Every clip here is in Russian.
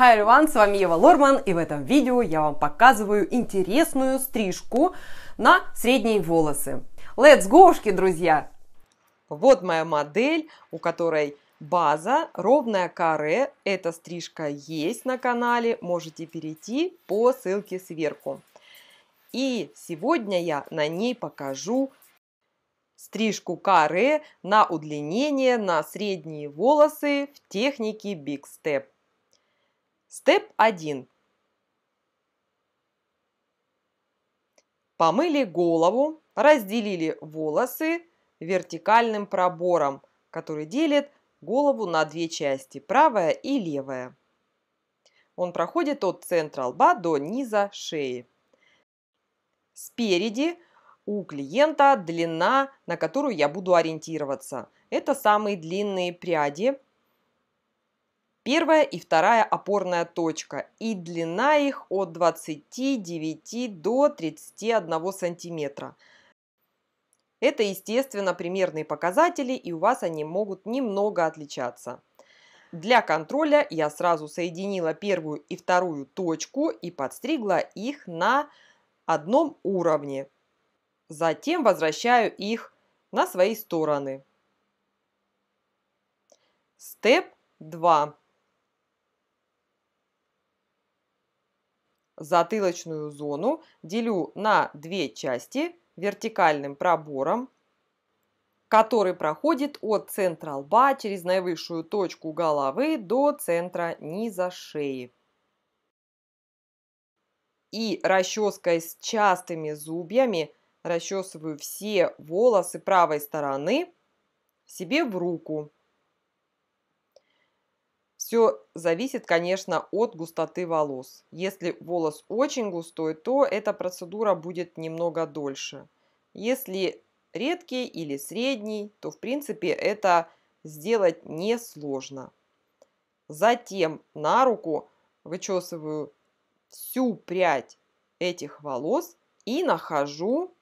Hi everyone, с вами Ева Лорман, и в этом видео я вам показываю интересную стрижку на средние волосы. Let's go, друзья! Вот моя модель, у которой база, ровная каре. Эта стрижка есть на канале, можете перейти по ссылке сверху. И сегодня я на ней покажу стрижку каре на удлинение на средние волосы в технике Big Step. Степ 1. Помыли голову, разделили волосы вертикальным пробором, который делит голову на две части, правая и левая. Он проходит от центра лба до низа шеи. Спереди у клиента длина, на которую я буду ориентироваться. Это самые длинные пряди первая и вторая опорная точка, и длина их от 29 до 31 сантиметра. Это, естественно, примерные показатели, и у вас они могут немного отличаться. Для контроля я сразу соединила первую и вторую точку и подстригла их на одном уровне. Затем возвращаю их на свои стороны. Степ 2. затылочную зону делю на две части вертикальным пробором, который проходит от центра лба через наивысшую точку головы до центра низа шеи. И расческой с частыми зубьями расчесываю все волосы правой стороны себе в руку. Все зависит, конечно, от густоты волос. Если волос очень густой, то эта процедура будет немного дольше. Если редкий или средний, то в принципе это сделать несложно. Затем на руку вычесываю всю прядь этих волос и нахожу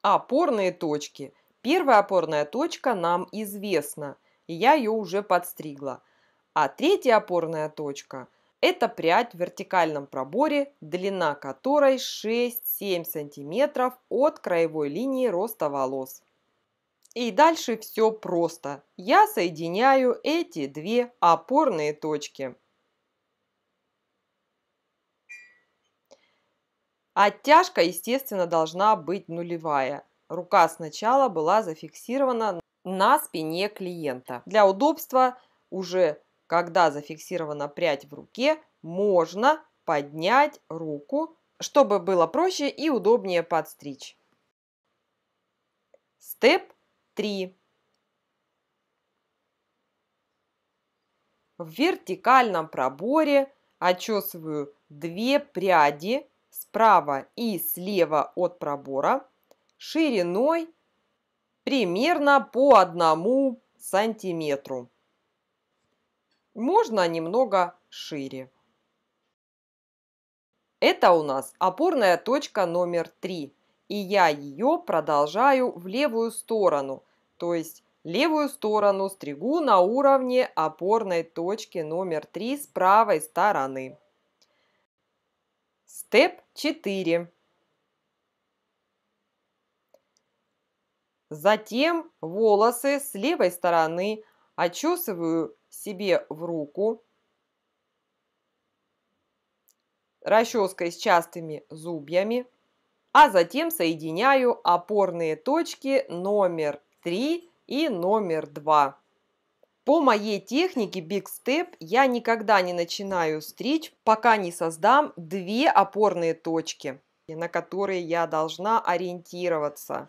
опорные точки. Первая опорная точка нам известна, и я ее уже подстригла – а третья опорная точка – это прядь в вертикальном проборе, длина которой 6-7 см от краевой линии роста волос. И дальше все просто. Я соединяю эти две опорные точки. Оттяжка, естественно, должна быть нулевая. Рука сначала была зафиксирована на спине клиента. Для удобства уже когда зафиксирована прядь в руке, можно поднять руку, чтобы было проще и удобнее подстричь. Степ 3. В вертикальном проборе отчесываю две пряди справа и слева от пробора шириной примерно по одному сантиметру. Можно немного шире. Это у нас опорная точка номер 3. И я ее продолжаю в левую сторону, то есть левую сторону стригу на уровне опорной точки номер 3 с правой стороны. Степ 4. Затем волосы с левой стороны очесываю себе в руку. Расческой с частыми зубьями. А затем соединяю опорные точки номер 3 и номер 2. По моей технике Big Step я никогда не начинаю стричь, пока не создам две опорные точки, на которые я должна ориентироваться.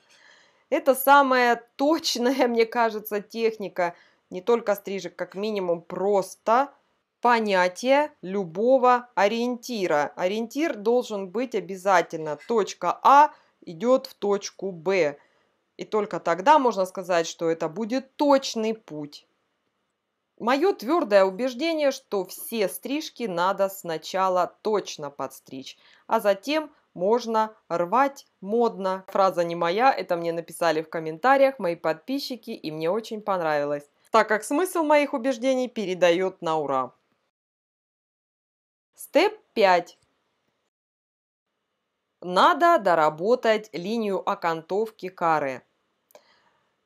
Это самая точная, мне кажется, техника – не только стрижек, как минимум просто понятие любого ориентира. Ориентир должен быть обязательно. Точка А идет в точку Б. И только тогда можно сказать, что это будет точный путь. Мое твердое убеждение, что все стрижки надо сначала точно подстричь, а затем можно рвать модно. Фраза не моя, это мне написали в комментариях мои подписчики, и мне очень понравилось так как смысл моих убеждений передает на ура. Степ 5. Надо доработать линию окантовки каре.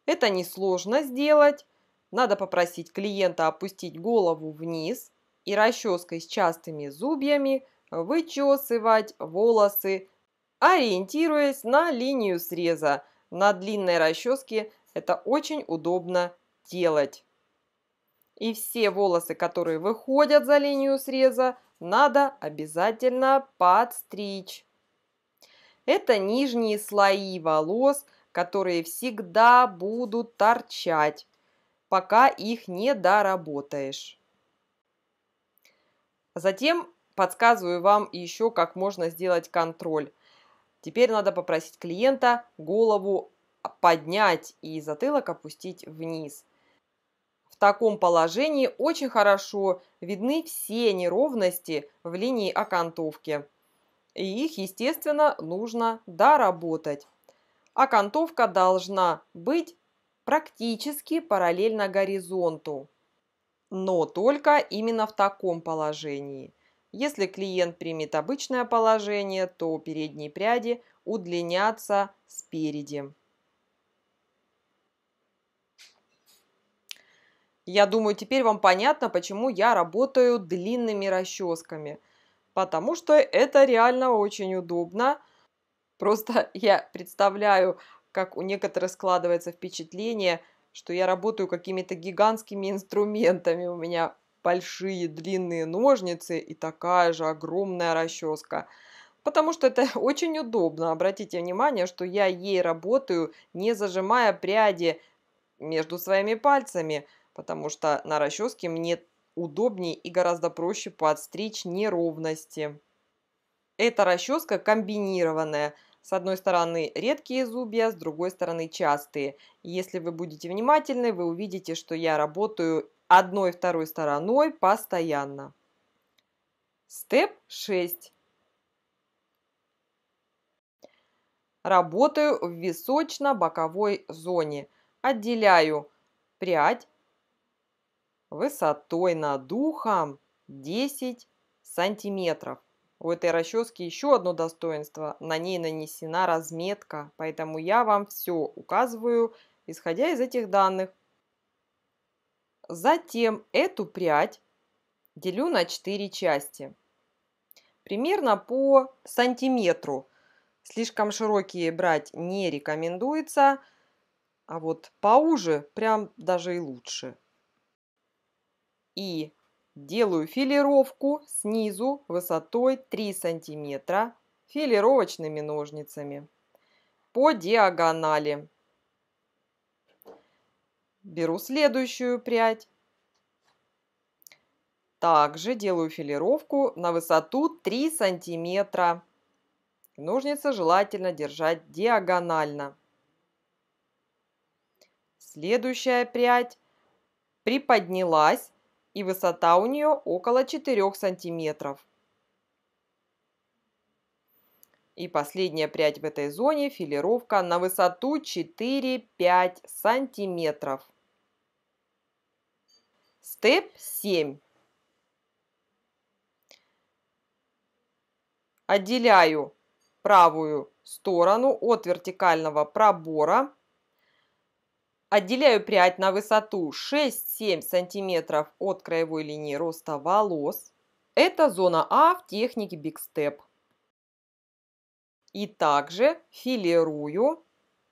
Это несложно сделать. Надо попросить клиента опустить голову вниз и расческой с частыми зубьями вычесывать волосы, ориентируясь на линию среза. На длинной расческе это очень удобно делать. И все волосы, которые выходят за линию среза, надо обязательно подстричь. Это нижние слои волос, которые всегда будут торчать, пока их не доработаешь. Затем подсказываю вам еще, как можно сделать контроль. Теперь надо попросить клиента голову поднять и затылок опустить вниз таком положении очень хорошо видны все неровности в линии окантовки. И их, естественно, нужно доработать. Окантовка должна быть практически параллельно горизонту, но только именно в таком положении. Если клиент примет обычное положение, то передние пряди удлинятся спереди. Я думаю, теперь вам понятно, почему я работаю длинными расческами. Потому что это реально очень удобно. Просто я представляю, как у некоторых складывается впечатление, что я работаю какими-то гигантскими инструментами. У меня большие длинные ножницы и такая же огромная расческа. Потому что это очень удобно. Обратите внимание, что я ей работаю, не зажимая пряди между своими пальцами – потому что на расческе мне удобнее и гораздо проще подстричь неровности. Эта расческа комбинированная. С одной стороны редкие зубья, с другой стороны частые. Если вы будете внимательны, вы увидите, что я работаю одной и второй стороной постоянно. Степ 6. Работаю в височно-боковой зоне. Отделяю прядь высотой над духом 10 сантиметров. У этой расчески еще одно достоинство. На ней нанесена разметка, поэтому я вам все указываю, исходя из этих данных. Затем эту прядь делю на 4 части. Примерно по сантиметру. Слишком широкие брать не рекомендуется, а вот поуже прям даже и лучше и делаю филировку снизу высотой 3 сантиметра филировочными ножницами по диагонали. Беру следующую прядь. Также делаю филировку на высоту 3 сантиметра. Ножницы желательно держать диагонально. Следующая прядь приподнялась и высота у нее около 4 сантиметров. И последняя прядь в этой зоне – филировка на высоту 4-5 сантиметров. Степ 7. Отделяю правую сторону от вертикального пробора Отделяю прядь на высоту 6-7 см от краевой линии роста волос. Это зона А в технике бикстеп. И также филирую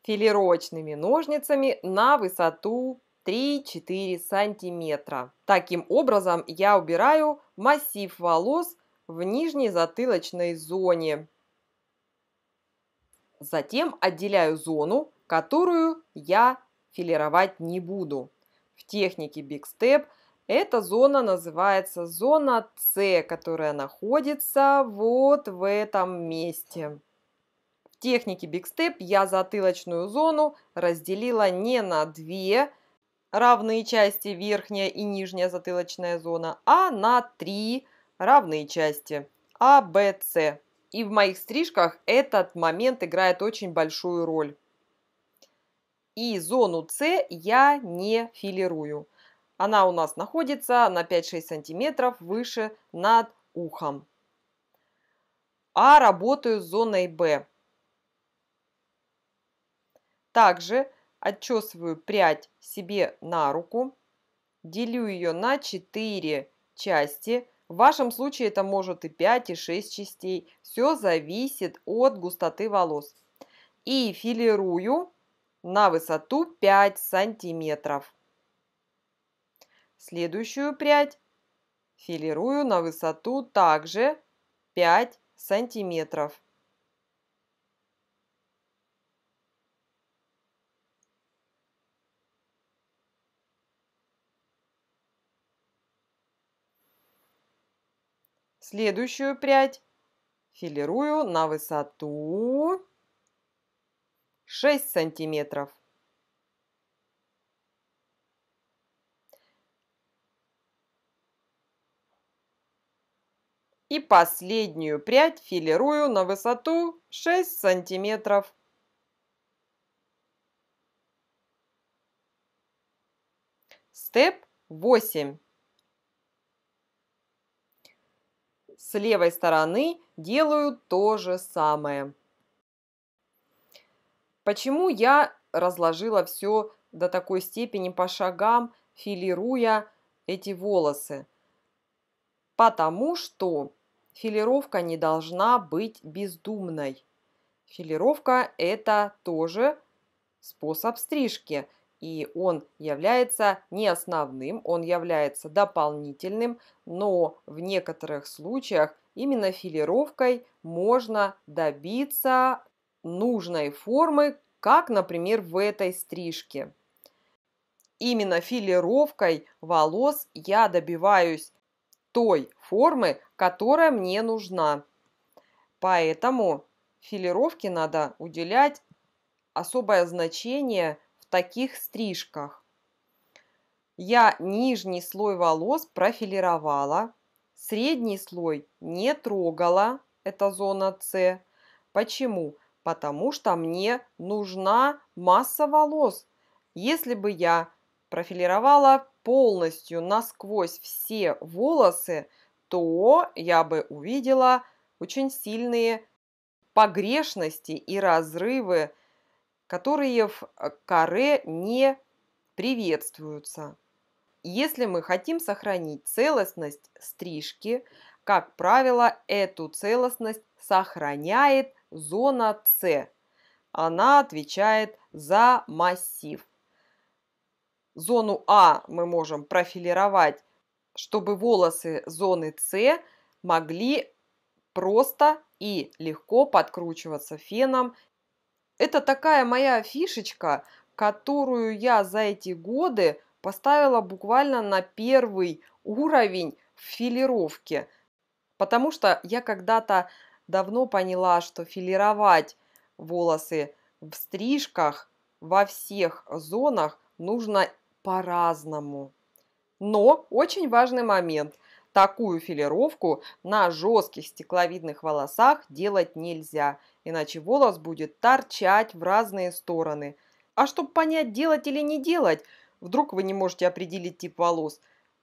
филировочными ножницами на высоту 3-4 сантиметра. Таким образом я убираю массив волос в нижней затылочной зоне. Затем отделяю зону, которую я филировать не буду. В технике Big Step эта зона называется зона С, которая находится вот в этом месте. В технике Big Step я затылочную зону разделила не на две равные части верхняя и нижняя затылочная зона, а на три равные части А, Б, С. И в моих стрижках этот момент играет очень большую роль. И зону С я не филирую. Она у нас находится на 5-6 сантиметров выше над ухом. А работаю с зоной Б. Также отчесываю прядь себе на руку, делю ее на 4 части. В вашем случае это может и 5, и 6 частей. Все зависит от густоты волос. И филирую на высоту 5 сантиметров. Следующую прядь филирую на высоту также 5 сантиметров. Следующую прядь филирую на высоту 6 сантиметров. И последнюю прядь филирую на высоту 6 сантиметров. Степ 8. С левой стороны делаю то же самое. Почему я разложила все до такой степени по шагам, филируя эти волосы? Потому что филировка не должна быть бездумной. Филировка – это тоже способ стрижки, и он является не основным, он является дополнительным, но в некоторых случаях именно филировкой можно добиться нужной формы, как, например, в этой стрижке. Именно филировкой волос я добиваюсь той формы, которая мне нужна. Поэтому филировке надо уделять особое значение в таких стрижках. Я нижний слой волос профилировала, средний слой не трогала, это зона С. Почему? потому что мне нужна масса волос. Если бы я профилировала полностью насквозь все волосы, то я бы увидела очень сильные погрешности и разрывы, которые в э, коре не приветствуются. Если мы хотим сохранить целостность стрижки, как правило, эту целостность сохраняет зона С. Она отвечает за массив. Зону А мы можем профилировать, чтобы волосы зоны С могли просто и легко подкручиваться феном. Это такая моя фишечка, которую я за эти годы поставила буквально на первый уровень в филировке. Потому что я когда-то давно поняла, что филировать волосы в стрижках во всех зонах нужно по-разному. Но очень важный момент. Такую филировку на жестких стекловидных волосах делать нельзя, иначе волос будет торчать в разные стороны. А чтобы понять, делать или не делать, вдруг вы не можете определить тип волос,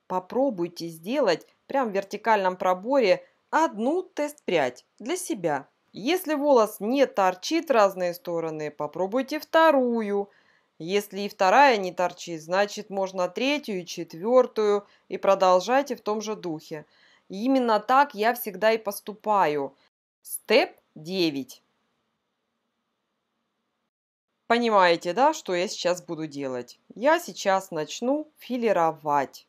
попробуйте сделать прям в вертикальном проборе одну тест-прядь для себя. Если волос не торчит разные стороны, попробуйте вторую. Если и вторая не торчит, значит можно третью и четвертую и продолжайте в том же духе. И именно так я всегда и поступаю. Степ 9. Понимаете, да, что я сейчас буду делать? Я сейчас начну филировать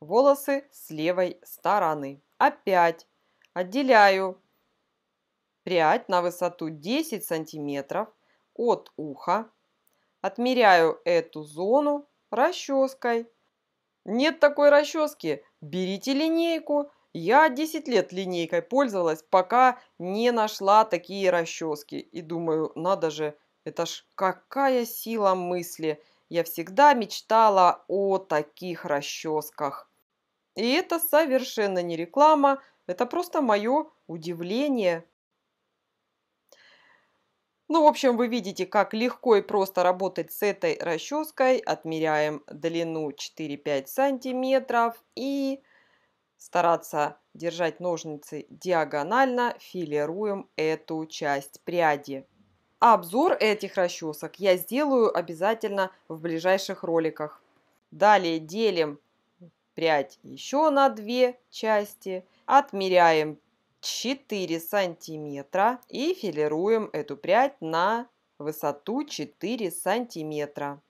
волосы с левой стороны опять отделяю прядь на высоту 10 сантиметров от уха, отмеряю эту зону расческой. Нет такой расчески, берите линейку. Я 10 лет линейкой пользовалась, пока не нашла такие расчески. И думаю, надо же, это ж какая сила мысли. Я всегда мечтала о таких расческах. И это совершенно не реклама, это просто мое удивление. Ну, в общем, вы видите, как легко и просто работать с этой расческой. Отмеряем длину 4-5 сантиметров и стараться держать ножницы диагонально, филируем эту часть пряди. Обзор этих расчесок я сделаю обязательно в ближайших роликах. Далее делим прядь еще на две части, отмеряем 4 сантиметра и филируем эту прядь на высоту 4 сантиметра.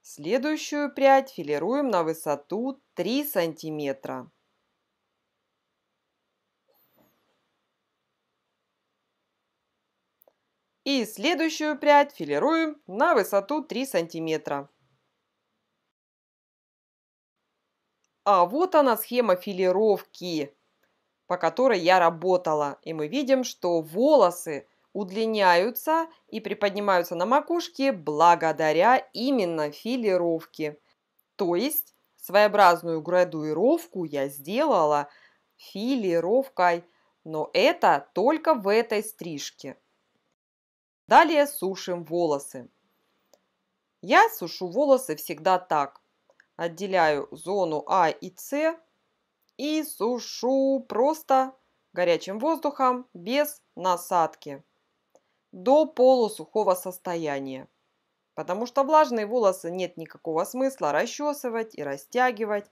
Следующую прядь филируем на высоту 3 сантиметра. И следующую прядь филируем на высоту 3 сантиметра. А вот она схема филировки, по которой я работала. И мы видим, что волосы удлиняются и приподнимаются на макушке благодаря именно филировке. То есть своеобразную градуировку я сделала филировкой, но это только в этой стрижке. Далее сушим волосы. Я сушу волосы всегда так. Отделяю зону А и С и сушу просто горячим воздухом без насадки до полусухого состояния. Потому что влажные волосы нет никакого смысла расчесывать и растягивать.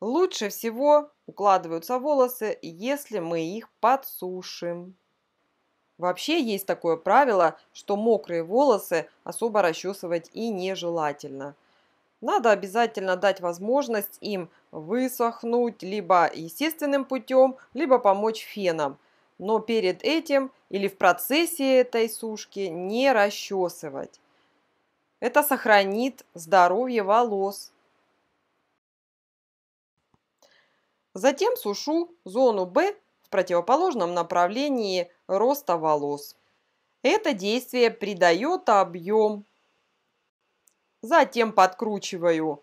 Лучше всего укладываются волосы, если мы их подсушим. Вообще есть такое правило, что мокрые волосы особо расчесывать и нежелательно – надо обязательно дать возможность им высохнуть либо естественным путем, либо помочь феном. Но перед этим или в процессе этой сушки не расчесывать. Это сохранит здоровье волос. Затем сушу зону Б в противоположном направлении роста волос. Это действие придает объем затем подкручиваю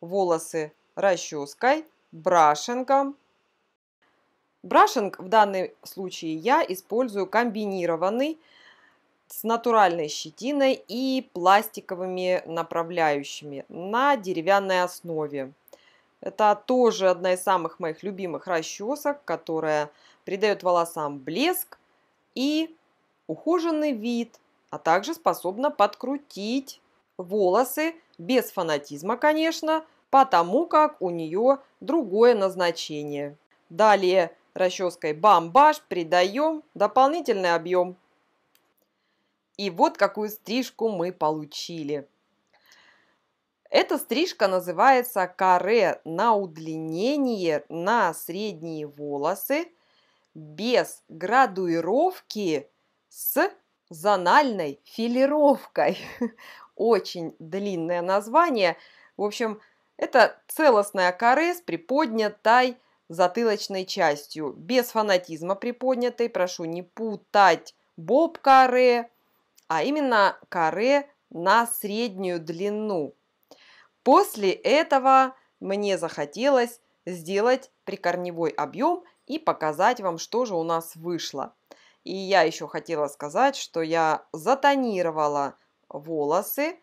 волосы расческой, брашингом. Брашинг в данном случае я использую комбинированный с натуральной щетиной и пластиковыми направляющими на деревянной основе. Это тоже одна из самых моих любимых расчесок, которая придает волосам блеск и ухоженный вид, а также способна подкрутить волосы, без фанатизма, конечно, потому как у нее другое назначение. Далее расческой бамбаш придаем дополнительный объем. И вот какую стрижку мы получили. Эта стрижка называется каре на удлинение на средние волосы без градуировки с зональной филировкой. очень длинное название. В общем, это целостная каре с приподнятой затылочной частью. Без фанатизма приподнятой, прошу не путать боб-каре, а именно каре на среднюю длину. После этого мне захотелось сделать прикорневой объем и показать вам, что же у нас вышло. И я еще хотела сказать, что я затонировала волосы.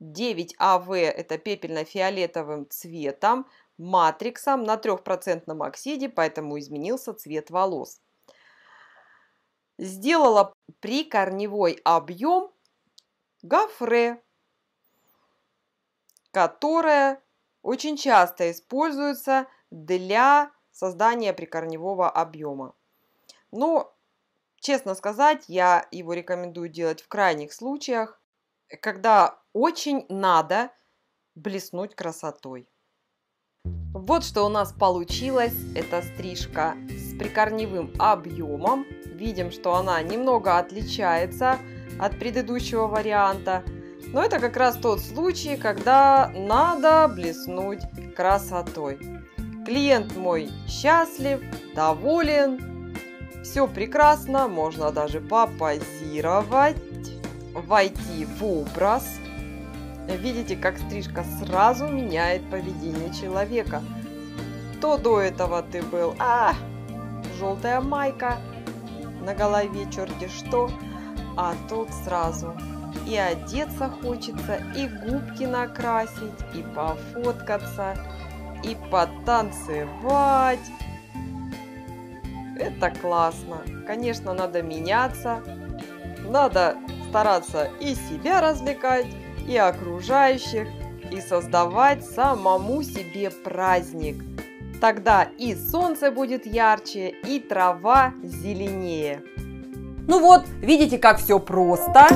9АВ – это пепельно-фиолетовым цветом, матриксом на 3% оксиде, поэтому изменился цвет волос. Сделала прикорневой объем гофре, которая очень часто используется для создания прикорневого объема. Но, ну, честно сказать, я его рекомендую делать в крайних случаях, когда очень надо блеснуть красотой. Вот что у нас получилось. Это стрижка с прикорневым объемом. Видим, что она немного отличается от предыдущего варианта. Но это как раз тот случай, когда надо блеснуть красотой. Клиент мой счастлив, доволен, все прекрасно, можно даже попозировать войти в образ. Видите, как стрижка сразу меняет поведение человека. То до этого ты был, а, желтая майка на голове, черти что, а тут сразу и одеться хочется, и губки накрасить, и пофоткаться, и потанцевать. Это классно. Конечно, надо меняться, надо стараться и себя развлекать, и окружающих, и создавать самому себе праздник. Тогда и солнце будет ярче, и трава зеленее. Ну вот, видите, как все просто.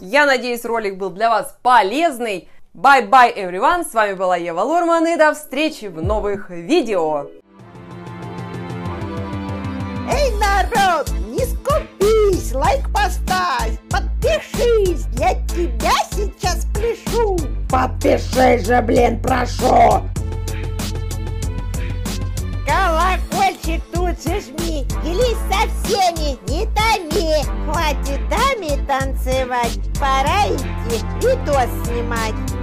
Я надеюсь, ролик был для вас полезный. Bye-bye, everyone! С вами была Ева Лорман и до встречи в новых видео! Эй, народ, не скупись, лайк поставь, подпишись, я тебя сейчас пляшу. Подпишись же, блин, прошу. Колокольчик тут же жми, делись со всеми, не томи. Хватит даме танцевать, пора идти видос снимать.